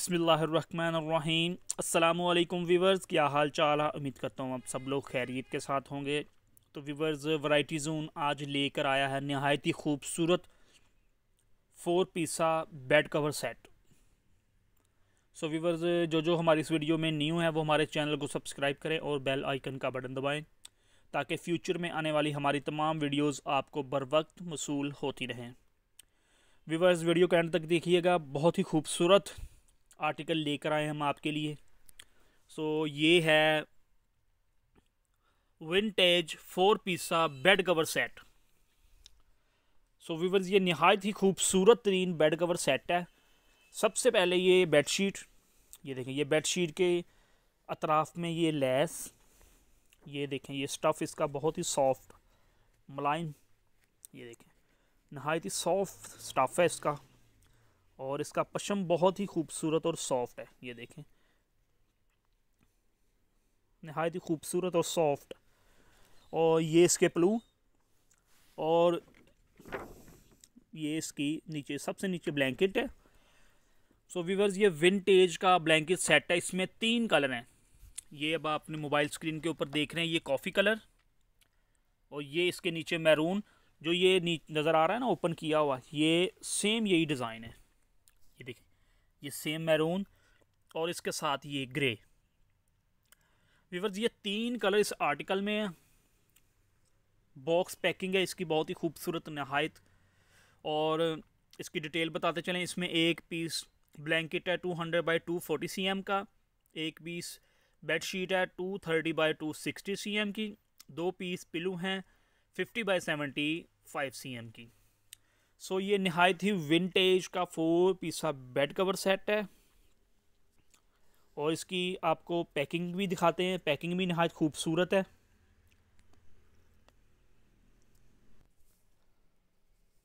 बसमीम् अल्लाम वीवर्स क्या हाल चाल है उम्मीद करता हूँ आप सब लोग खैरियत के साथ होंगे तो वीवर्स वाइटी जोन आज लेकर आया है नहायत ही खूबसूरत four piece bed cover set so so, viewers जो जो हमारी इस वीडियो में न्यू है वो हमारे चैनल को सब्सक्राइब करें और बेल आइकन का बटन दबाएँ ताकि फ्यूचर में आने वाली हमारी तमाम वीडियोज़ आपको बर वक्त मसूल होती रहें वीवर्स वीडियो के एंड तक देखिएगा बहुत ही खूबसूरत आर्टिकल लेकर आए हम आपके लिए सो so, ये है vintage four piece bed cover set so viewers ये नहायत ही खूबसूरत तरीन बेड कवर सेट है सबसे पहले ये बेड शीट ये देखें ये बेड शीट के अतराफ़ में ये लेस ये देखें ये स्टफ़ इसका बहुत ही सॉफ्ट मुलायम ये देखें नहायत ही सॉफ्ट स्टफ़ है इसका और इसका पशम बहुत ही खूबसूरत और सॉफ्ट है ये देखें नहायत ही खूबसूरत और सॉफ्ट और ये इसके प्लू और ये इसकी नीचे सबसे नीचे ब्लैंकेट है सो so, वीवर्स ये विंटेज का ब्लैंकेट सेट है इसमें तीन कलर हैं ये अब आप अपने मोबाइल स्क्रीन के ऊपर देख रहे हैं ये कॉफ़ी कलर और ये इसके नीचे मैरून जो ये नज़र आ रहा है ना ओपन किया हुआ ये सेम यही डिज़ाइन है ये देखें ये सेम मैरून और इसके साथ ये ग्रे वीवर्स ये तीन कलर इस आर्टिकल में है बॉक्स पैकिंग है इसकी बहुत ही खूबसूरत नहायत और इसकी डिटेल बताते चलें इसमें एक पीस ब्लैंकेट है two hundred by two forty C M का एक पीस बेड शीट है two thirty by two sixty C M की दो पीस पिलू हैं fifty by seventy five C M की सो ये नहायत ही विंटेज का four piece bed cover set है और इसकी आपको पैकिंग भी दिखाते हैं पैकिंग भी नहायत खूबसूरत है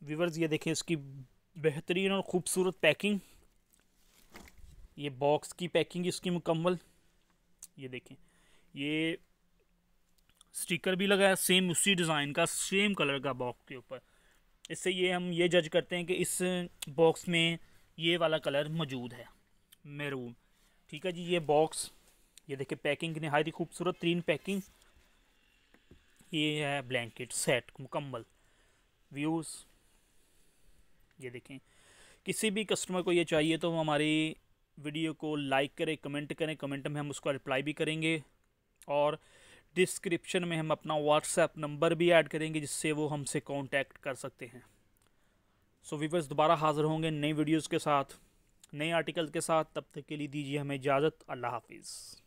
व्यूवर्स ये देखें इसकी बेहतरीन और ख़ूबसूरत पैकिंग ये बॉक्स की पैकिंग इसकी मुकम्मल ये देखें ये स्टिकर भी लगा है सेम उसी डिज़ाइन का सेम कलर का बॉक्स के ऊपर इससे ये हम ये जज करते हैं कि इस बॉक्स में ये वाला कलर मौजूद है मेरून ठीक है जी ये बॉक्स ये देखिए पैकिंग की नहायत ही खूबसूरत तीन पैकिंग ये है ब्लैंकेट सेट मुकम्मल व्यूज़ ये देखें किसी भी कस्टमर को ये चाहिए तो हमारी वीडियो को लाइक करें कमेंट करें कमेंट में हम उसका रिप्लाई भी करेंगे और डिस्क्रिप्शन में हम अपना व्हाट्सएप नंबर भी ऐड करेंगे जिससे वो हमसे कांटेक्ट कर सकते हैं सो वीवर्स दोबारा हाज़िर होंगे नई वीडियोज़ के साथ नए आर्टिकल के साथ तब तक के लिए दीजिए हमें इजाज़त अल्लाह हाफिज़